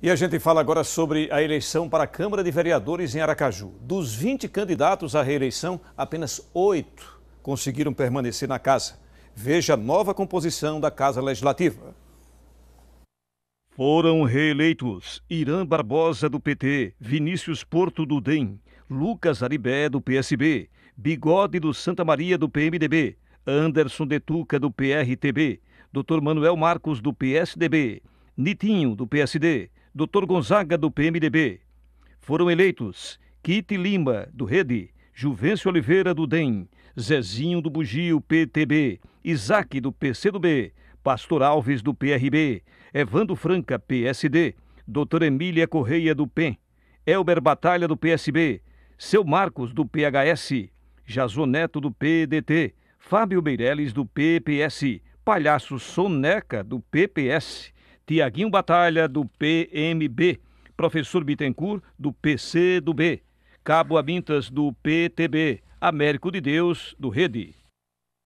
E a gente fala agora sobre a eleição para a Câmara de Vereadores em Aracaju. Dos 20 candidatos à reeleição, apenas oito conseguiram permanecer na casa. Veja a nova composição da Casa Legislativa. Foram reeleitos Irã Barbosa, do PT, Vinícius Porto, do DEM, Lucas Aribé, do PSB, Bigode, do Santa Maria, do PMDB, Anderson Detuca, do PRTB, Dr. Manuel Marcos, do PSDB, Nitinho, do PSD, Dr. Gonzaga, do PMDB. Foram eleitos Kit Lima, do Rede, Juvencio Oliveira, do DEM, Zezinho do Bugio, PTB, Isaac, do PCdoB, Pastor Alves, do PRB, Evando Franca, PSD, Doutora Emília Correia, do PEN, Elber Batalha, do PSB, Seu Marcos, do PHS, Jason Neto, do PDT, Fábio Meireles, do PPS, Palhaço Soneca, do PPS, Tiaguinho Batalha, do PMB, Professor Bittencourt, do PC do B, Cabo Abintas do PTB, Américo de Deus, do Rede.